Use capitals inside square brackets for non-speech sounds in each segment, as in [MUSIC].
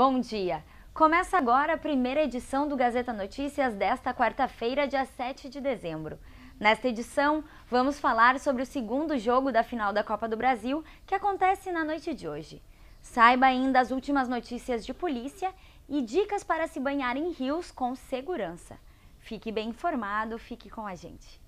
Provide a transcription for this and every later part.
Bom dia! Começa agora a primeira edição do Gazeta Notícias desta quarta-feira, dia 7 de dezembro. Nesta edição, vamos falar sobre o segundo jogo da final da Copa do Brasil, que acontece na noite de hoje. Saiba ainda as últimas notícias de polícia e dicas para se banhar em rios com segurança. Fique bem informado, fique com a gente.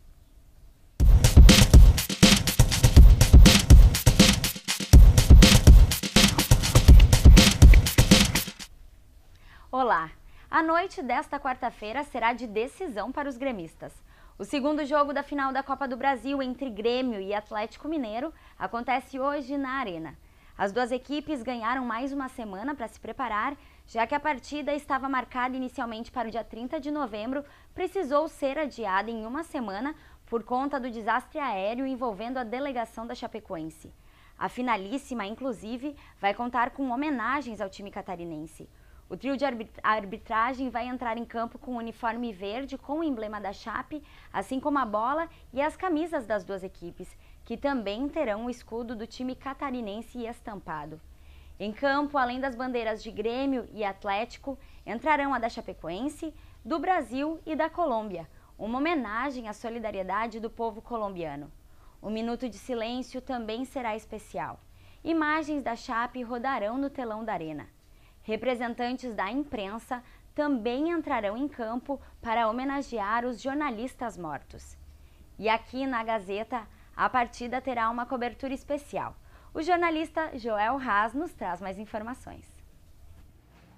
Olá! A noite desta quarta-feira será de decisão para os gremistas. O segundo jogo da final da Copa do Brasil entre Grêmio e Atlético Mineiro acontece hoje na Arena. As duas equipes ganharam mais uma semana para se preparar, já que a partida estava marcada inicialmente para o dia 30 de novembro, precisou ser adiada em uma semana por conta do desastre aéreo envolvendo a delegação da Chapecoense. A finalíssima, inclusive, vai contar com homenagens ao time catarinense. O trio de arbitragem vai entrar em campo com o uniforme verde com o emblema da Chape, assim como a bola e as camisas das duas equipes, que também terão o escudo do time catarinense estampado. Em campo, além das bandeiras de Grêmio e Atlético, entrarão a da Chapecoense, do Brasil e da Colômbia, uma homenagem à solidariedade do povo colombiano. O minuto de silêncio também será especial. Imagens da Chape rodarão no telão da arena. Representantes da imprensa também entrarão em campo para homenagear os jornalistas mortos. E aqui na Gazeta, a partida terá uma cobertura especial. O jornalista Joel Haas nos traz mais informações.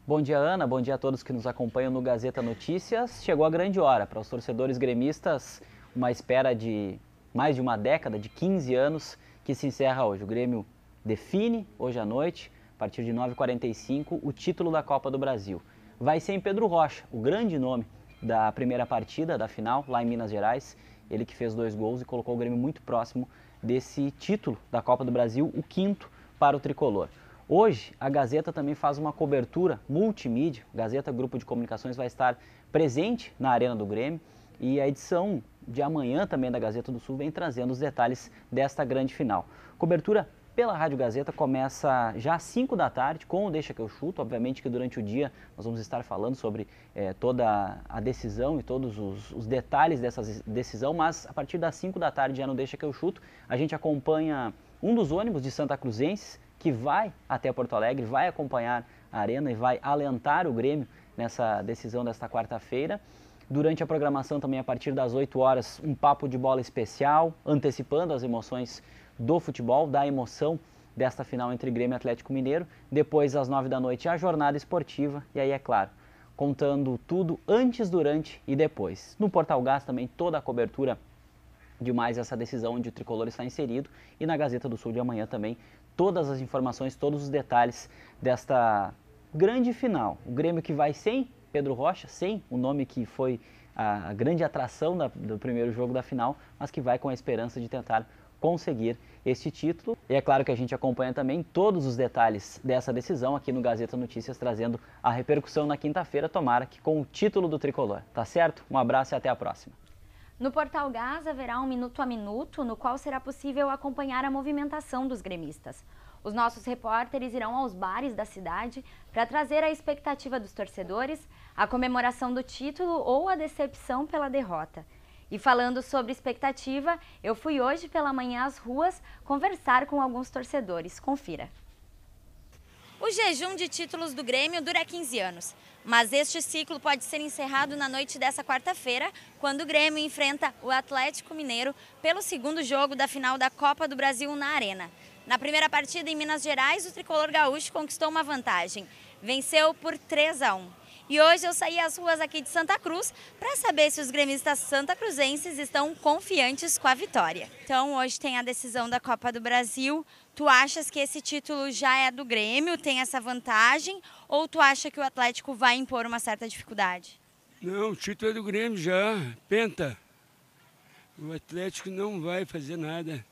Bom dia, Ana. Bom dia a todos que nos acompanham no Gazeta Notícias. Chegou a grande hora para os torcedores gremistas, uma espera de mais de uma década, de 15 anos, que se encerra hoje. O Grêmio define hoje à noite partir de 9h45, o título da Copa do Brasil. Vai ser em Pedro Rocha, o grande nome da primeira partida, da final, lá em Minas Gerais. Ele que fez dois gols e colocou o Grêmio muito próximo desse título da Copa do Brasil, o quinto para o tricolor. Hoje, a Gazeta também faz uma cobertura multimídia. Gazeta Grupo de Comunicações vai estar presente na Arena do Grêmio. E a edição de amanhã também da Gazeta do Sul vem trazendo os detalhes desta grande final. Cobertura pela Rádio Gazeta começa já às 5 da tarde com o Deixa que eu chuto. Obviamente que durante o dia nós vamos estar falando sobre eh, toda a decisão e todos os, os, detalhes dessa decisão, mas a partir das 5 da tarde já no Deixa que eu chuto, a gente acompanha um dos ônibus de Santa Cruzenses que vai até Porto Alegre, vai acompanhar a Arena e vai alentar o Grêmio nessa decisão desta quarta-feira. Durante a programação também a partir das 8 horas, um papo de bola especial, antecipando as emoções do futebol, da emoção desta final entre Grêmio e Atlético Mineiro. Depois, às nove da noite, a jornada esportiva. E aí, é claro, contando tudo antes, durante e depois. No Portal Gás também toda a cobertura de mais essa decisão onde o tricolor está inserido e na Gazeta do Sul de amanhã também todas as informações, todos os detalhes desta grande final. O Grêmio que vai sem Pedro Rocha, sem o nome que foi a grande atração da, do primeiro jogo da final, mas que vai com a esperança de tentar conseguir este título. E é claro que a gente acompanha também todos os detalhes dessa decisão aqui no Gazeta Notícias, trazendo a repercussão na quinta-feira, tomara que com o título do tricolor. Tá certo? Um abraço e até a próxima. No Portal Gaza haverá um minuto a minuto no qual será possível acompanhar a movimentação dos gremistas. Os nossos repórteres irão aos bares da cidade para trazer a expectativa dos torcedores, a comemoração do título ou a decepção pela derrota. E falando sobre expectativa, eu fui hoje pela manhã às ruas conversar com alguns torcedores. Confira. O jejum de títulos do Grêmio dura 15 anos, mas este ciclo pode ser encerrado na noite dessa quarta-feira, quando o Grêmio enfrenta o Atlético Mineiro pelo segundo jogo da final da Copa do Brasil na Arena. Na primeira partida em Minas Gerais, o tricolor gaúcho conquistou uma vantagem. Venceu por 3 a 1. E hoje eu saí às ruas aqui de Santa Cruz para saber se os gremistas santacruzenses estão confiantes com a vitória. Então hoje tem a decisão da Copa do Brasil. Tu achas que esse título já é do Grêmio, tem essa vantagem, ou tu acha que o Atlético vai impor uma certa dificuldade? Não, o título é do Grêmio já, penta. O Atlético não vai fazer nada.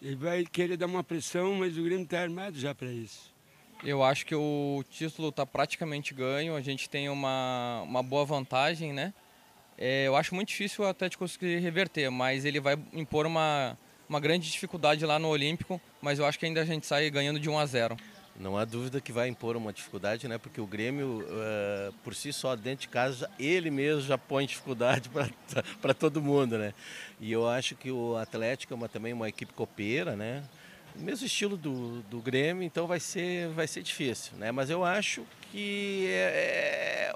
Ele vai querer dar uma pressão, mas o Grêmio está armado já para isso. Eu acho que o título está praticamente ganho, a gente tem uma, uma boa vantagem, né? É, eu acho muito difícil o Atlético conseguir reverter, mas ele vai impor uma, uma grande dificuldade lá no Olímpico, mas eu acho que ainda a gente sai ganhando de 1 a 0. Não há dúvida que vai impor uma dificuldade, né? Porque o Grêmio, uh, por si só, dentro de casa, ele mesmo já põe dificuldade [LAUGHS] para todo mundo, né? E eu acho que o Atlético é uma, também uma equipe copeira, né? mesmo estilo do, do Grêmio, então vai ser, vai ser difícil, né? Mas eu acho que é, é,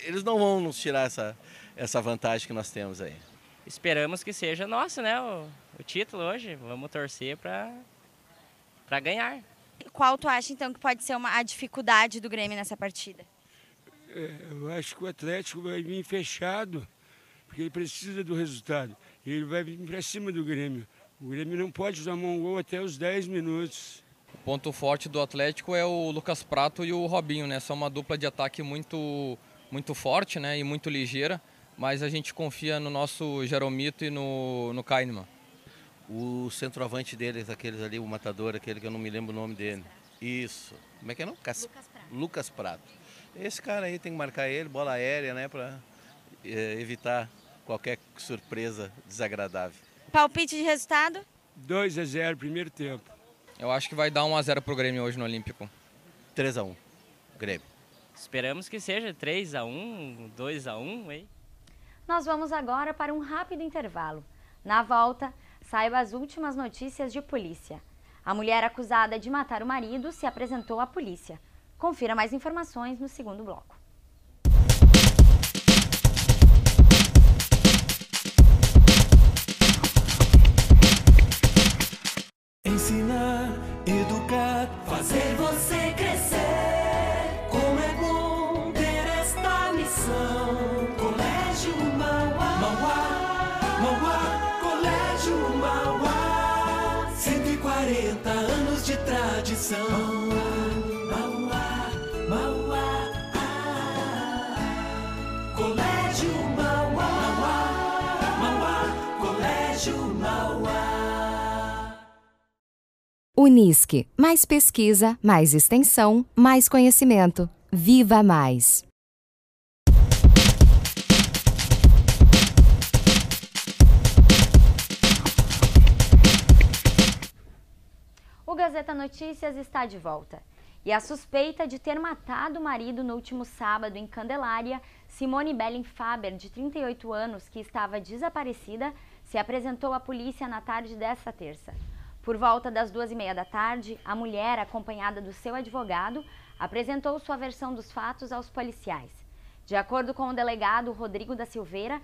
eles não vão nos tirar essa, essa vantagem que nós temos aí. Esperamos que seja nosso, né? O, o título hoje. Vamos torcer para ganhar. Qual tu acha então que pode ser uma, a dificuldade do Grêmio nessa partida? É, eu acho que o Atlético vai vir fechado, porque ele precisa do resultado. Ele vai vir para cima do Grêmio. O Grêmio não pode tomar um gol até os 10 minutos. O ponto forte do Atlético é o Lucas Prato e o Robinho, né? São uma dupla de ataque muito, muito forte né? e muito ligeira, mas a gente confia no nosso Jeromito e no, no Kahneman. O centroavante deles, aqueles ali, o matador, aquele que eu não me lembro o nome dele. Isso. Como é que é não? Lucas Prato. Lucas Prato. Esse cara aí tem que marcar ele, bola aérea, né? Pra é, evitar qualquer surpresa desagradável. Palpite de resultado? 2 a 0 primeiro tempo. Eu acho que vai dar 1 a 0 pro Grêmio hoje no Olímpico. 3 a 1 Grêmio. Esperamos que seja 3 a 1, 2 a 1, hein? Nós vamos agora para um rápido intervalo. Na volta, saiba as últimas notícias de polícia. A mulher acusada de matar o marido se apresentou à polícia. Confira mais informações no segundo bloco. 40 anos de tradição. Mauá, Mauá, Mauá. Ah, Colégio Mauá, Mauá, Mauá. Colégio Mauá. Unisque. Mais pesquisa, mais extensão, mais conhecimento. Viva Mais! O Gazeta Notícias está de volta. E a suspeita de ter matado o marido no último sábado em Candelária, Simone Bellen Faber, de 38 anos, que estava desaparecida, se apresentou à polícia na tarde desta terça. Por volta das duas e meia da tarde, a mulher, acompanhada do seu advogado, apresentou sua versão dos fatos aos policiais. De acordo com o delegado Rodrigo da Silveira,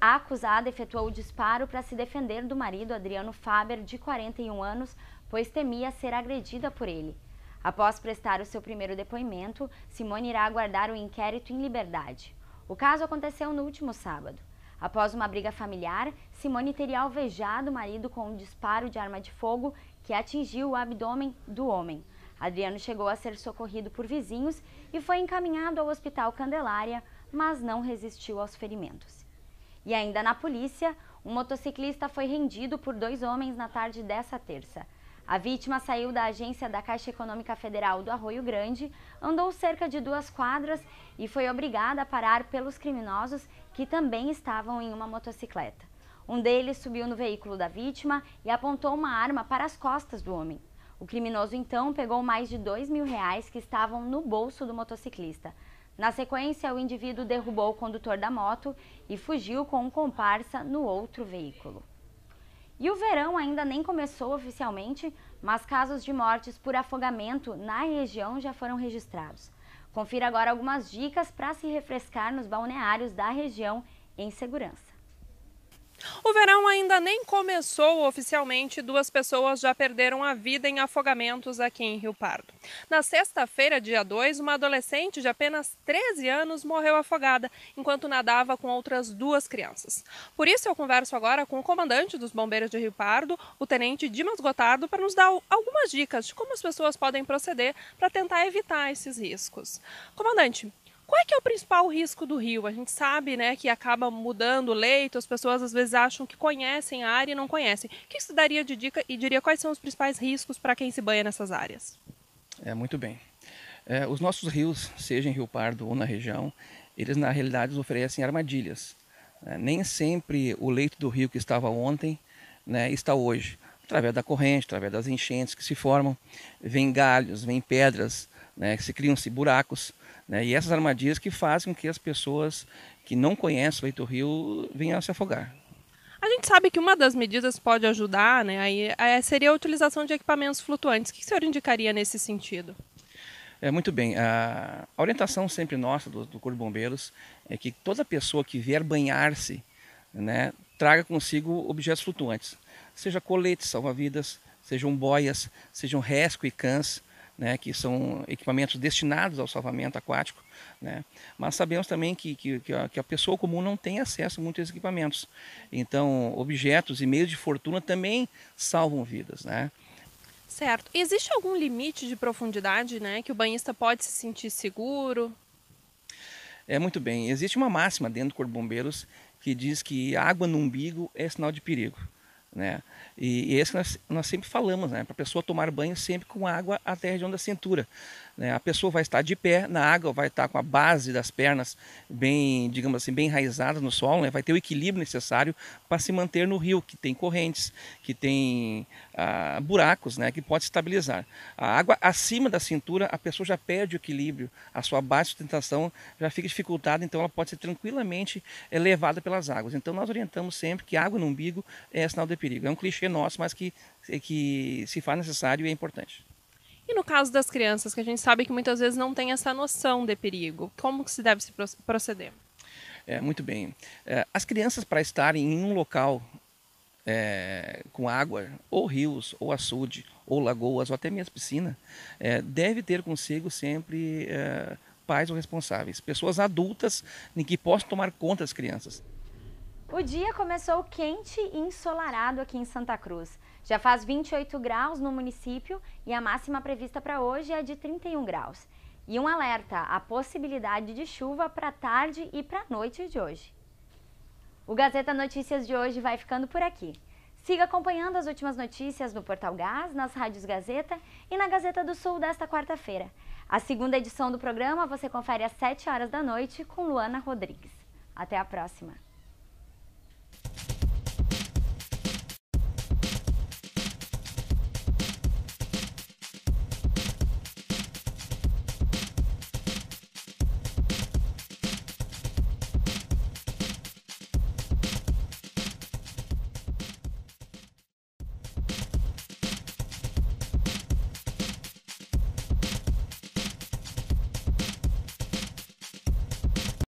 a acusada efetuou o disparo para se defender do marido Adriano Faber, de 41 anos, pois temia ser agredida por ele. Após prestar o seu primeiro depoimento, Simone irá aguardar o inquérito em liberdade. O caso aconteceu no último sábado. Após uma briga familiar, Simone teria alvejado o marido com um disparo de arma de fogo que atingiu o abdômen do homem. Adriano chegou a ser socorrido por vizinhos e foi encaminhado ao Hospital Candelária, mas não resistiu aos ferimentos. E ainda na polícia, um motociclista foi rendido por dois homens na tarde dessa terça. A vítima saiu da agência da Caixa Econômica Federal do Arroio Grande, andou cerca de duas quadras e foi obrigada a parar pelos criminosos que também estavam em uma motocicleta. Um deles subiu no veículo da vítima e apontou uma arma para as costas do homem. O criminoso então pegou mais de dois mil reais que estavam no bolso do motociclista. Na sequência, o indivíduo derrubou o condutor da moto e fugiu com um comparsa no outro veículo. E o verão ainda nem começou oficialmente, mas casos de mortes por afogamento na região já foram registrados. Confira agora algumas dicas para se refrescar nos balneários da região em segurança. O verão ainda nem começou oficialmente, duas pessoas já perderam a vida em afogamentos aqui em Rio Pardo. Na sexta-feira, dia 2, uma adolescente de apenas 13 anos morreu afogada enquanto nadava com outras duas crianças. Por isso eu converso agora com o comandante dos bombeiros de Rio Pardo, o tenente Dimas Gotardo, para nos dar algumas dicas de como as pessoas podem proceder para tentar evitar esses riscos. Comandante, qual é que é o principal risco do rio? A gente sabe, né, que acaba mudando o leito, as pessoas às vezes acham que conhecem a área e não conhecem. O que você daria de dica e diria quais são os principais riscos para quem se banha nessas áreas? É, muito bem. É, os nossos rios, seja em Rio Pardo ou na região, eles na realidade oferecem armadilhas. É, nem sempre o leito do rio que estava ontem né, está hoje. Através da corrente, através das enchentes que se formam, vem galhos, vem pedras, né, se criam-se buracos, né, e essas armadilhas que fazem com que as pessoas que não conhecem o leito rio venham a se afogar. A gente sabe que uma das medidas pode ajudar, né, aí, eh, seria a utilização de equipamentos flutuantes. O que o senhor indicaria nesse sentido? É, muito bem. A, a orientação sempre nossa do, do Corpo de Bombeiros é que toda pessoa que vier banhar-se, né, traga consigo objetos flutuantes, seja coletes, salva-vidas, sejam boias, sejam resco e cans, né, que são equipamentos destinados ao salvamento aquático, né, mas sabemos também que, que, que, a, pessoa comum não tem acesso a muitos equipamentos. Então, objetos e meios de fortuna também salvam vidas. Né? Certo. Existe algum limite de profundidade né, que o banhista pode se sentir seguro? É muito bem. Existe uma máxima dentro do Corpo de Bombeiros que diz que água no umbigo é sinal de perigo né? E, e esse é nós, nós sempre falamos, né? Para a pessoa tomar banho sempre com água até a região da cintura. Né? A pessoa vai estar de pé na água, vai estar com a base das pernas bem, digamos assim, bem enraizada no solo, né? Vai ter o equilíbrio necessário para se manter no rio, que tem correntes, que tem ah, buracos, né? Que pode estabilizar. A água acima da cintura, a pessoa já perde o equilíbrio, a sua base de sustentação já fica dificultada, então ela pode ser tranquilamente levada pelas águas. Então nós orientamos sempre que água no umbigo é sinal de epidemia perigo. É um clichê nosso, mas que, que se faz necessário e é importante. E no caso das crianças, que a gente sabe que muitas vezes não tem essa noção de perigo, como que se deve se proceder? É, muito bem. É, as crianças, para estarem em um local é, com água, ou rios, ou açude, ou lagoas, ou até mesmo piscina, é, deve ter consigo sempre é, pais ou responsáveis, pessoas adultas em que possam tomar conta das crianças. O dia começou quente e ensolarado aqui em Santa Cruz. Já faz 28 graus no município e a máxima prevista para hoje é de 31 graus. E um alerta: a possibilidade de chuva para tarde e para noite de hoje. O Gazeta Notícias de hoje vai ficando por aqui. Siga acompanhando as últimas notícias no Portal Gás, nas rádios Gazeta e na Gazeta do Sul desta quarta-feira. A segunda edição do programa você confere às 7 horas da noite com Luana Rodrigues. Até a próxima!